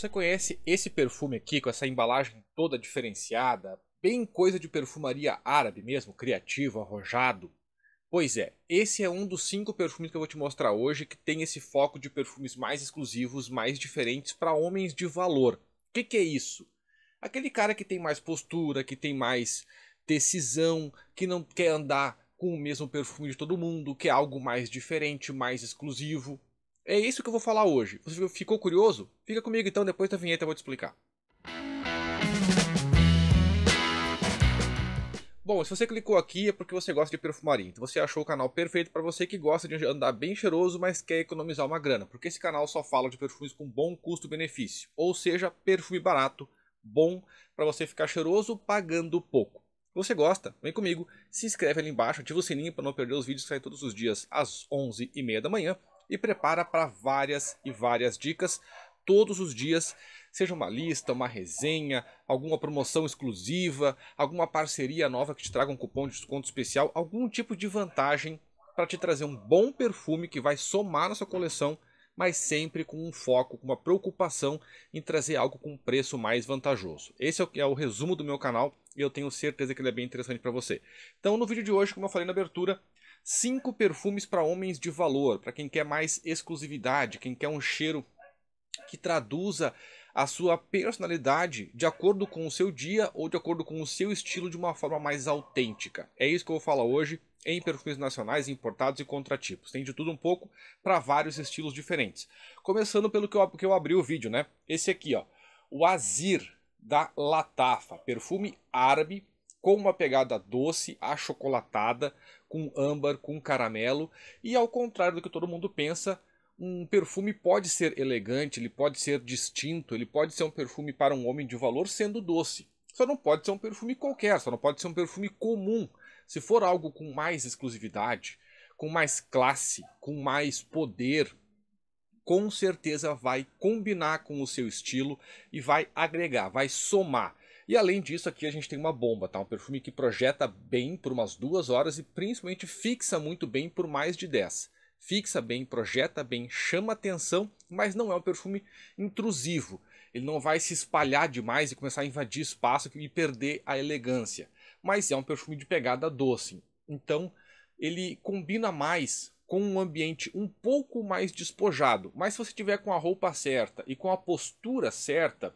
Você conhece esse perfume aqui com essa embalagem toda diferenciada? Bem coisa de perfumaria árabe mesmo, criativo, arrojado. Pois é, esse é um dos cinco perfumes que eu vou te mostrar hoje que tem esse foco de perfumes mais exclusivos, mais diferentes para homens de valor. O que, que é isso? Aquele cara que tem mais postura, que tem mais decisão, que não quer andar com o mesmo perfume de todo mundo, que é algo mais diferente, mais exclusivo. É isso que eu vou falar hoje. Você ficou curioso? Fica comigo então, depois da vinheta eu vou te explicar. Bom, se você clicou aqui é porque você gosta de perfumaria, então você achou o canal perfeito para você que gosta de andar bem cheiroso, mas quer economizar uma grana, porque esse canal só fala de perfumes com bom custo-benefício, ou seja, perfume barato, bom para você ficar cheiroso pagando pouco. Se você gosta, vem comigo, se inscreve ali embaixo, ativa o sininho para não perder os vídeos que saem todos os dias às 11h30 da manhã e prepara para várias e várias dicas todos os dias, seja uma lista, uma resenha, alguma promoção exclusiva, alguma parceria nova que te traga um cupom de desconto especial, algum tipo de vantagem para te trazer um bom perfume que vai somar na sua coleção, mas sempre com um foco, com uma preocupação em trazer algo com um preço mais vantajoso. Esse é o, é o resumo do meu canal e eu tenho certeza que ele é bem interessante para você. Então, no vídeo de hoje, como eu falei na abertura, Cinco perfumes para homens de valor, para quem quer mais exclusividade, quem quer um cheiro que traduza a sua personalidade de acordo com o seu dia ou de acordo com o seu estilo de uma forma mais autêntica. É isso que eu vou falar hoje em perfumes nacionais, importados e contratipos. Tem de tudo um pouco para vários estilos diferentes. Começando pelo que eu, que eu abri o vídeo, né? Esse aqui, ó, o Azir da Latafa, perfume árabe com uma pegada doce, achocolatada, com âmbar, com caramelo. E ao contrário do que todo mundo pensa, um perfume pode ser elegante, ele pode ser distinto, ele pode ser um perfume para um homem de valor sendo doce. Só não pode ser um perfume qualquer, só não pode ser um perfume comum. Se for algo com mais exclusividade, com mais classe, com mais poder, com certeza vai combinar com o seu estilo e vai agregar, vai somar. E além disso, aqui a gente tem uma bomba, tá? Um perfume que projeta bem por umas duas horas e principalmente fixa muito bem por mais de 10. Fixa bem, projeta bem, chama atenção, mas não é um perfume intrusivo. Ele não vai se espalhar demais e começar a invadir espaço e perder a elegância. Mas é um perfume de pegada doce. Então, ele combina mais com um ambiente um pouco mais despojado. Mas se você tiver com a roupa certa e com a postura certa,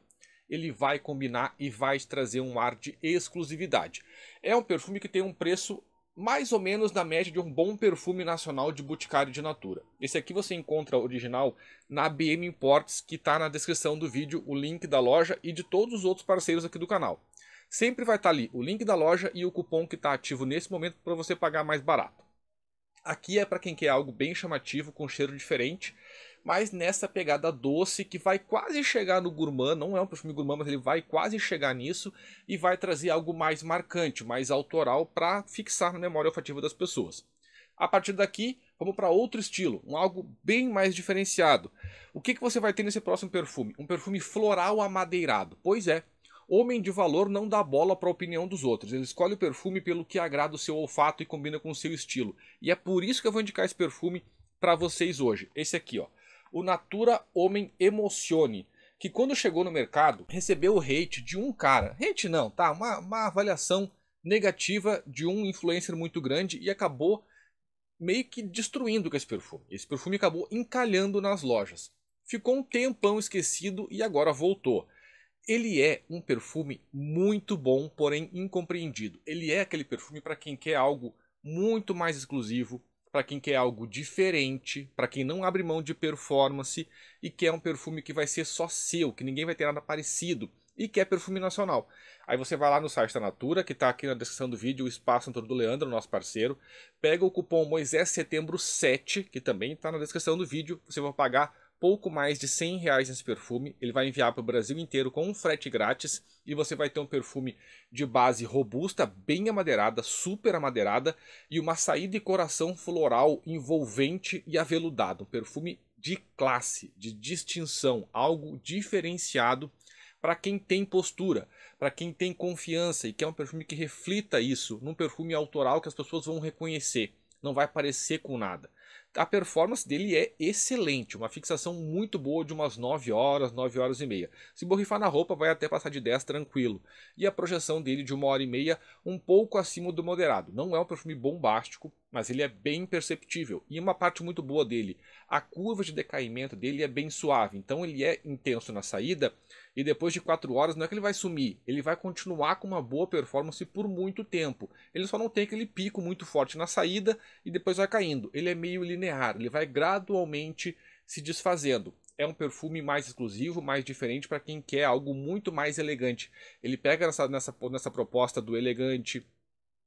ele vai combinar e vai trazer um ar de exclusividade. É um perfume que tem um preço mais ou menos na média de um bom perfume nacional de boticário de natura. Esse aqui você encontra original na BM Imports, que está na descrição do vídeo, o link da loja e de todos os outros parceiros aqui do canal. Sempre vai estar tá ali o link da loja e o cupom que está ativo nesse momento para você pagar mais barato. Aqui é para quem quer algo bem chamativo, com cheiro diferente mas nessa pegada doce que vai quase chegar no gourmand, não é um perfume gourmand, mas ele vai quase chegar nisso e vai trazer algo mais marcante, mais autoral para fixar na memória olfativa das pessoas. A partir daqui, vamos para outro estilo, um algo bem mais diferenciado. O que, que você vai ter nesse próximo perfume? Um perfume floral amadeirado. Pois é, homem de valor não dá bola para a opinião dos outros. Ele escolhe o perfume pelo que agrada o seu olfato e combina com o seu estilo. E é por isso que eu vou indicar esse perfume para vocês hoje. Esse aqui, ó o Natura Homem Emocione, que quando chegou no mercado recebeu o hate de um cara. Hate não, tá? Uma, uma avaliação negativa de um influencer muito grande e acabou meio que destruindo com esse perfume. Esse perfume acabou encalhando nas lojas. Ficou um tempão esquecido e agora voltou. Ele é um perfume muito bom, porém incompreendido. Ele é aquele perfume para quem quer algo muito mais exclusivo, para quem quer algo diferente, para quem não abre mão de performance e quer um perfume que vai ser só seu, que ninguém vai ter nada parecido e quer perfume nacional. Aí você vai lá no site da Natura, que está aqui na descrição do vídeo, o espaço Antônio do Leandro, nosso parceiro, pega o cupom Moisés Setembro 7, que também está na descrição do vídeo, você vai pagar pouco mais de 100 reais nesse perfume. Ele vai enviar para o Brasil inteiro com um frete grátis e você vai ter um perfume de base robusta, bem amadeirada, super amadeirada e uma saída e coração floral envolvente e aveludado. Um perfume de classe, de distinção, algo diferenciado para quem tem postura, para quem tem confiança e quer é um perfume que reflita isso, num perfume autoral que as pessoas vão reconhecer, não vai parecer com nada a performance dele é excelente, uma fixação muito boa de umas 9 horas, 9 horas e meia. Se borrifar na roupa, vai até passar de 10 tranquilo. E a projeção dele de uma hora e meia, um pouco acima do moderado. Não é um perfume bombástico, mas ele é bem perceptível. E uma parte muito boa dele, a curva de decaimento dele é bem suave, então ele é intenso na saída, e depois de 4 horas não é que ele vai sumir, ele vai continuar com uma boa performance por muito tempo. Ele só não tem aquele pico muito forte na saída e depois vai caindo. Ele é meio linear, ele vai gradualmente se desfazendo. É um perfume mais exclusivo, mais diferente para quem quer algo muito mais elegante. Ele pega nessa, nessa, nessa proposta do elegante,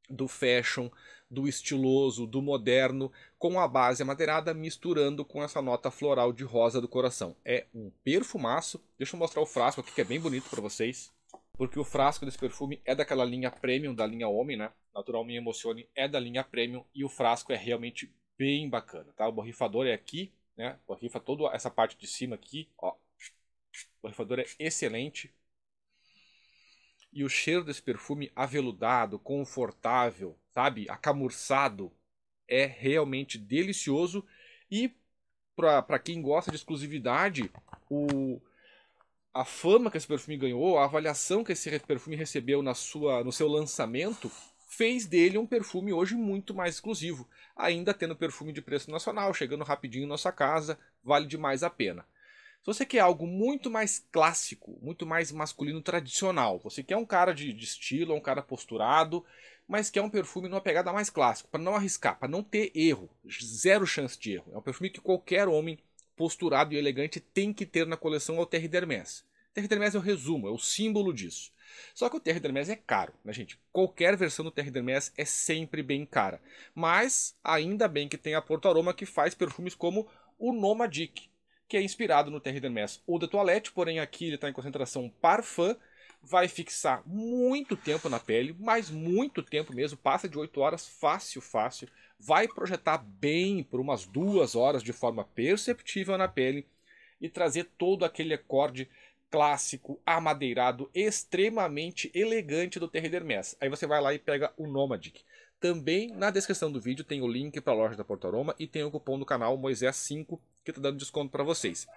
do fashion, do estiloso, do moderno, com a base amadeirada misturando com essa nota floral de rosa do coração. É um perfumaço. Deixa eu mostrar o frasco aqui que é bem bonito para vocês, porque o frasco desse perfume é daquela linha premium, da linha Homem, né? Natural Me Emocione é da linha premium e o frasco é realmente bem bacana, tá? O borrifador é aqui, né? Borrifa toda essa parte de cima aqui, ó. O borrifador é excelente, e o cheiro desse perfume aveludado, confortável, sabe? Acamurçado. É realmente delicioso. E para quem gosta de exclusividade, o, a fama que esse perfume ganhou, a avaliação que esse perfume recebeu na sua, no seu lançamento, fez dele um perfume hoje muito mais exclusivo. Ainda tendo perfume de preço nacional, chegando rapidinho em nossa casa, vale demais a pena. Se você quer algo muito mais clássico, muito mais masculino tradicional, você quer um cara de, de estilo, um cara posturado, mas que é um perfume numa pegada mais clássica, para não arriscar, para não ter erro, zero chance de erro. É um perfume que qualquer homem posturado e elegante tem que ter na coleção ao é Terre d'Hermès. Terre d'Hermès é o resumo, é o símbolo disso. Só que o Terre d'Hermès é caro, né, gente? Qualquer versão do Terre d'Hermès é sempre bem cara. Mas ainda bem que tem a Porto Aroma que faz perfumes como o Nomadic, que é inspirado no Terre d'Hermès ou da Toilette, porém aqui ele está em concentração parfum vai fixar muito tempo na pele, mas muito tempo mesmo, passa de 8 horas fácil, fácil. Vai projetar bem por umas duas horas de forma perceptível na pele e trazer todo aquele acorde clássico, amadeirado, extremamente elegante do Terre Hermes. Aí você vai lá e pega o Nomadic. Também na descrição do vídeo tem o link para a loja da Porto Aroma e tem o cupom do canal Moisés5 que está dando desconto para vocês.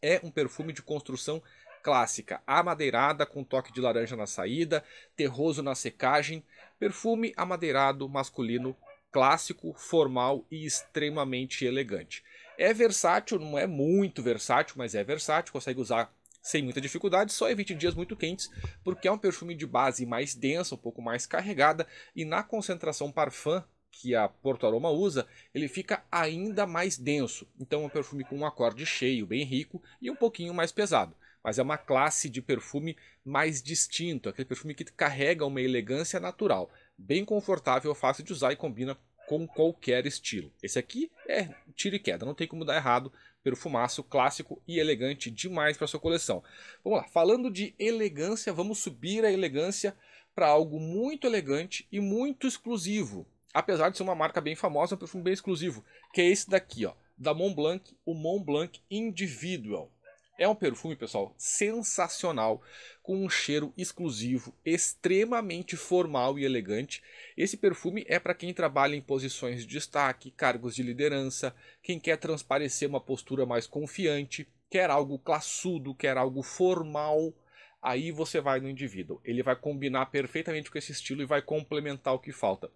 É um perfume de construção clássica, amadeirada com toque de laranja na saída, terroso na secagem, perfume amadeirado masculino clássico, formal e extremamente elegante. É versátil, não é muito versátil, mas é versátil, consegue usar sem muita dificuldade, só evite dias muito quentes, porque é um perfume de base mais densa, um pouco mais carregada e na concentração parfum que a Porto Aroma usa, ele fica ainda mais denso. Então é um perfume com um acorde cheio, bem rico e um pouquinho mais pesado mas é uma classe de perfume mais distinto, aquele perfume que carrega uma elegância natural, bem confortável, fácil de usar e combina com qualquer estilo. Esse aqui é tiro e queda, não tem como dar errado. Perfumaço clássico e elegante demais para sua coleção. Vamos lá, falando de elegância, vamos subir a elegância para algo muito elegante e muito exclusivo. Apesar de ser uma marca bem famosa, é um perfume bem exclusivo, que é esse daqui, ó, da Montblanc, o Montblanc Individual. É um perfume, pessoal, sensacional, com um cheiro exclusivo, extremamente formal e elegante. Esse perfume é para quem trabalha em posições de destaque, cargos de liderança, quem quer transparecer uma postura mais confiante, quer algo classudo, quer algo formal. Aí você vai no indivíduo. Ele vai combinar perfeitamente com esse estilo e vai complementar o que falta.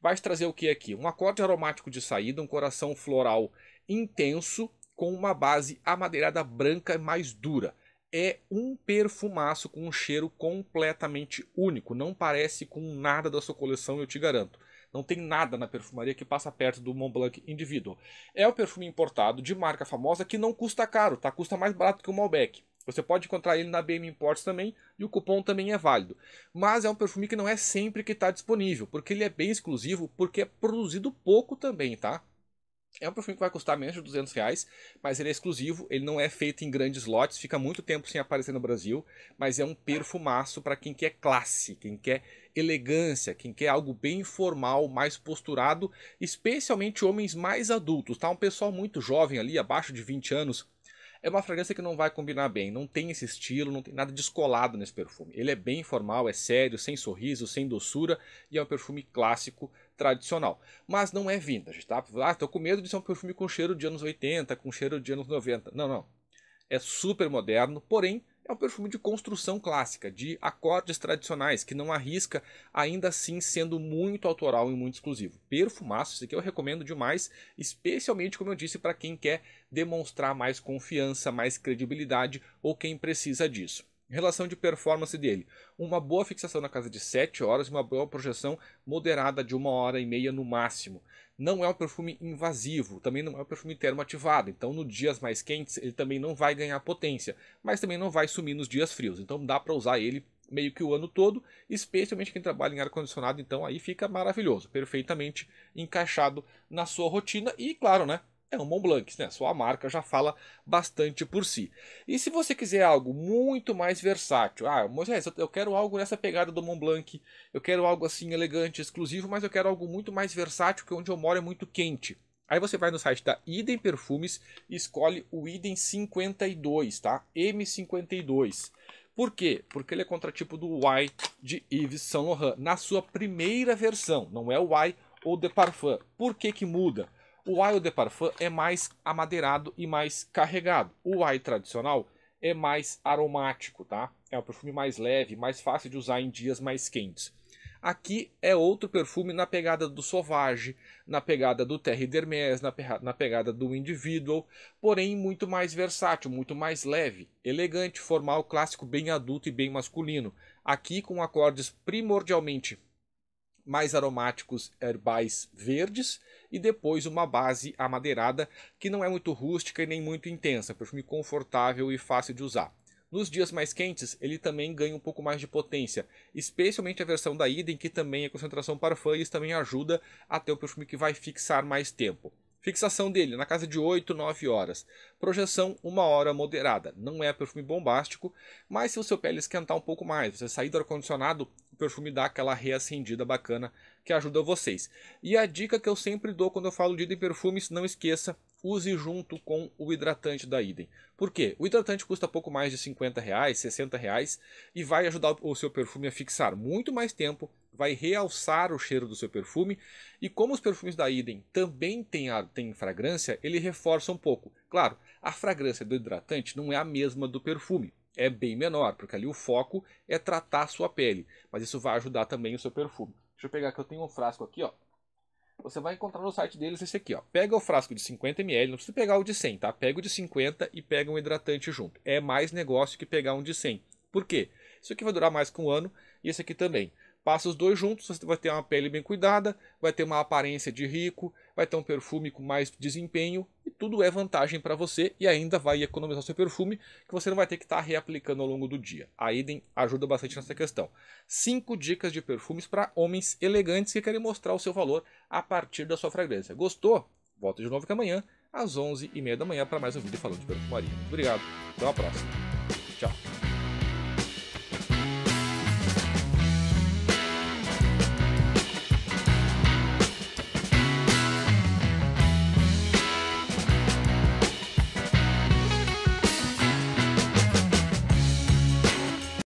Vai trazer o que aqui? Um acorde aromático de saída, um coração floral intenso com uma base amadeirada branca mais dura. É um perfumaço com um cheiro completamente único. Não parece com nada da sua coleção, eu te garanto. Não tem nada na perfumaria que passa perto do Montblanc Individual. É um perfume importado de marca famosa que não custa caro, tá? Custa mais barato que o Malbec. Você pode encontrar ele na BM Imports também e o cupom também é válido. Mas é um perfume que não é sempre que está disponível, porque ele é bem exclusivo, porque é produzido pouco também, tá? É um perfume que vai custar menos de 200 reais, mas ele é exclusivo, ele não é feito em grandes lotes, fica muito tempo sem aparecer no Brasil, mas é um perfumaço para quem quer classe, quem quer elegância, quem quer algo bem formal, mais posturado, especialmente homens mais adultos, tá? Um pessoal muito jovem ali, abaixo de 20 anos, é uma fragrância que não vai combinar bem, não tem esse estilo, não tem nada descolado nesse perfume. Ele é bem formal, é sério, sem sorriso, sem doçura e é um perfume clássico, tradicional. Mas não é vintage, tá? Ah, tô com medo de ser um perfume com cheiro de anos 80, com cheiro de anos 90. Não, não. É super moderno, porém é um perfume de construção clássica, de acordes tradicionais, que não arrisca, ainda assim sendo muito autoral e muito exclusivo. Perfumaço, esse aqui eu recomendo demais, especialmente, como eu disse, para quem quer demonstrar mais confiança, mais credibilidade ou quem precisa disso. Em relação de performance dele, uma boa fixação na casa de 7 horas e uma boa projeção moderada de uma hora e meia no máximo. Não é um perfume invasivo, também não é um perfume termoativado, então nos dias mais quentes ele também não vai ganhar potência, mas também não vai sumir nos dias frios, então dá para usar ele meio que o ano todo, especialmente quem trabalha em ar condicionado, então aí fica maravilhoso, perfeitamente encaixado na sua rotina e claro, né? é um Montblanc, né? Sua marca já fala bastante por si. E se você quiser algo muito mais versátil, ah, Moisés, eu quero algo nessa pegada do Montblanc, eu quero algo assim elegante, exclusivo, mas eu quero algo muito mais versátil, que onde eu moro é muito quente. Aí você vai no site da Idem Perfumes e escolhe o Idem 52, tá? M52. Por quê? Porque ele é contratipo do Y de Yves Saint Laurent, na sua primeira versão, não é o Y ou de Parfum. Por que que muda? O Wild de Parfum é mais amadeirado e mais carregado. O Wild tradicional é mais aromático, tá? É um perfume mais leve, mais fácil de usar em dias mais quentes. Aqui é outro perfume na pegada do Sauvage, na pegada do Terre d'Hermes, na, na pegada do Individual, porém muito mais versátil, muito mais leve, elegante, formal, clássico, bem adulto e bem masculino. Aqui com acordes primordialmente mais aromáticos herbais verdes e depois uma base amadeirada que não é muito rústica e nem muito intensa, perfume confortável e fácil de usar. Nos dias mais quentes, ele também ganha um pouco mais de potência, especialmente a versão da Idem, que também é concentração parfum, e isso também ajuda a ter um perfume que vai fixar mais tempo. Fixação dele na casa de 8, 9 horas. Projeção uma hora moderada. Não é perfume bombástico, mas se o seu pele esquentar um pouco mais, você sair do ar-condicionado, o perfume dá aquela reacendida bacana que ajuda vocês. E a dica que eu sempre dou quando eu falo de Idem Perfumes, não esqueça, use junto com o hidratante da Idem. Por quê? O hidratante custa pouco mais de 50 reais, 60 reais e vai ajudar o seu perfume a fixar muito mais tempo, vai realçar o cheiro do seu perfume e como os perfumes da Idem também têm, a, têm fragrância, ele reforça um pouco. Claro, a fragrância do hidratante não é a mesma do perfume, é bem menor, porque ali o foco é tratar a sua pele, mas isso vai ajudar também o seu perfume. Deixa eu pegar que eu tenho um frasco aqui, ó. Você vai encontrar no site deles esse aqui, ó. Pega o frasco de 50ml, não precisa pegar o de 100, tá? Pega o de 50 e pega um hidratante junto. É mais negócio que pegar um de 100. Por quê? Isso aqui vai durar mais que um ano e esse aqui também. Passa os dois juntos, você vai ter uma pele bem cuidada, vai ter uma aparência de rico, vai ter um perfume com mais desempenho e tudo é vantagem para você e ainda vai economizar seu perfume que você não vai ter que estar tá reaplicando ao longo do dia. A Idem ajuda bastante nessa questão. Cinco dicas de perfumes para homens elegantes que querem mostrar o seu valor a partir da sua fragrância. Gostou? Volta de novo que amanhã às 11h30 da manhã para mais um vídeo falando de perfumaria. Obrigado, até a próxima.